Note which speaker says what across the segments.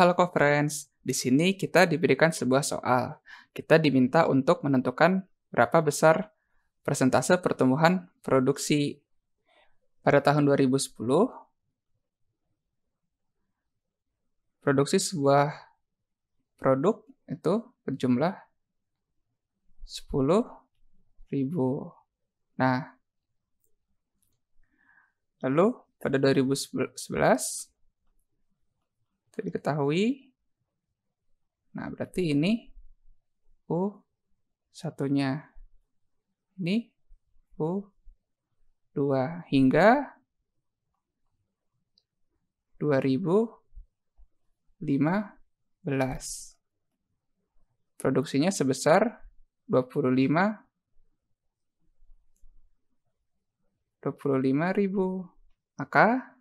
Speaker 1: Halo Conference, di sini kita diberikan sebuah soal. Kita diminta untuk menentukan berapa besar persentase pertumbuhan produksi pada tahun 2010. Produksi sebuah produk itu berjumlah 10.000. Nah, lalu pada 2011 bisa diketahui. Nah, berarti ini U oh, satunya. Ini U oh, dua hingga dua ribu lima belas, Produksinya sebesar dua 25 25.000 maka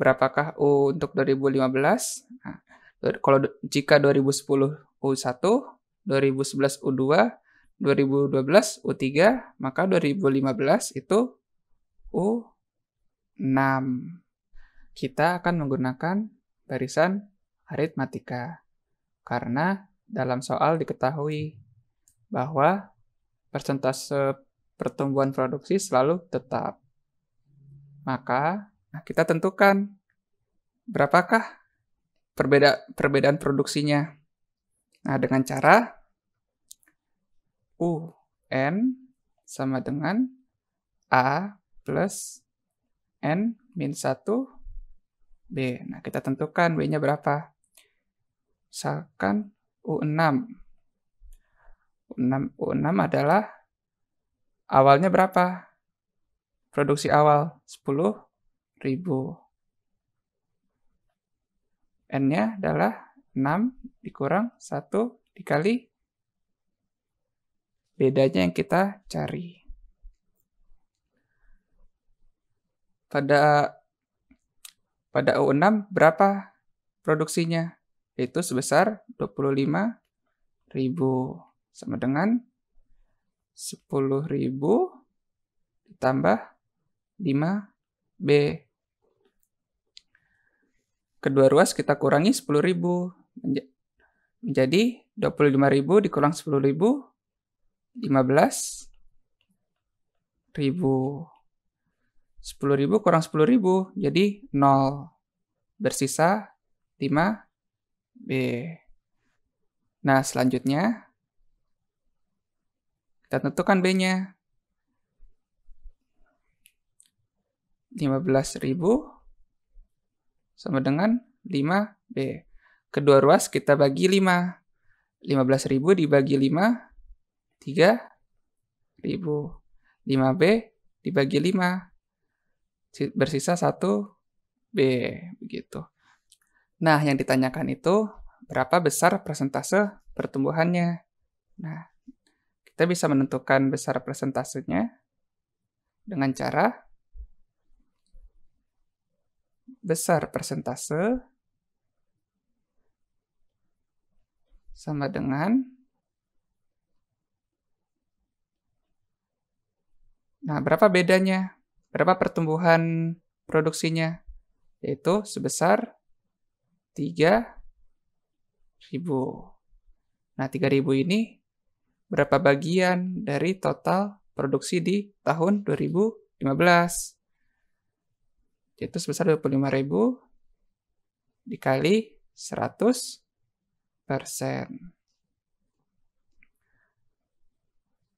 Speaker 1: berapakah U untuk 2015? Nah, kalau jika 2010 U1, 2011 U2, 2012 U3, maka 2015 itu U6. Kita akan menggunakan barisan aritmatika. Karena dalam soal diketahui bahwa persentase pertumbuhan produksi selalu tetap. Maka nah kita tentukan berapakah perbeda perbedaan produksinya? Nah, dengan cara U N sama dengan A plus N min 1 B. Nah, kita tentukan B-nya berapa. Misalkan U6. U6, U6 adalah awalnya berapa? Produksi awal 10 ribu. N-nya adalah 6 dikurang 1 dikali bedanya yang kita cari. Pada pada U6 berapa produksinya? Yaitu sebesar 25.000 sama dengan 10.000 ditambah 5B kedua ruas kita kurangi 10.000 menjadi 25.000 dikurang 10.000 15.000 ribu 10.000 kurang 10.000 jadi 0 bersisa 5 B nah selanjutnya kita tentukan B-nya 15.000 sama dengan 5B. Kedua ruas kita bagi 5. 15.000 dibagi 5, 3.000. 5B dibagi 5, bersisa 1B. Begitu. Nah, yang ditanyakan itu berapa besar persentase pertumbuhannya. Nah, kita bisa menentukan besar persentasenya dengan cara besar persentase sama dengan Nah, berapa bedanya? Berapa pertumbuhan produksinya? Yaitu sebesar 3000. Nah, 3000 ini berapa bagian dari total produksi di tahun 2015? yaitu sebesar 25.000 dikali 100 persen.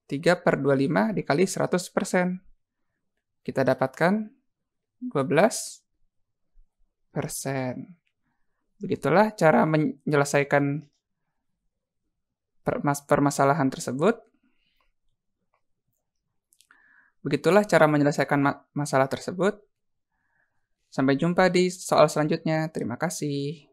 Speaker 1: 3 per 25 dikali 100 persen. Kita dapatkan 12 persen. Begitulah cara menyelesaikan permasalahan tersebut. Begitulah cara menyelesaikan masalah tersebut. Sampai jumpa di soal selanjutnya. Terima kasih.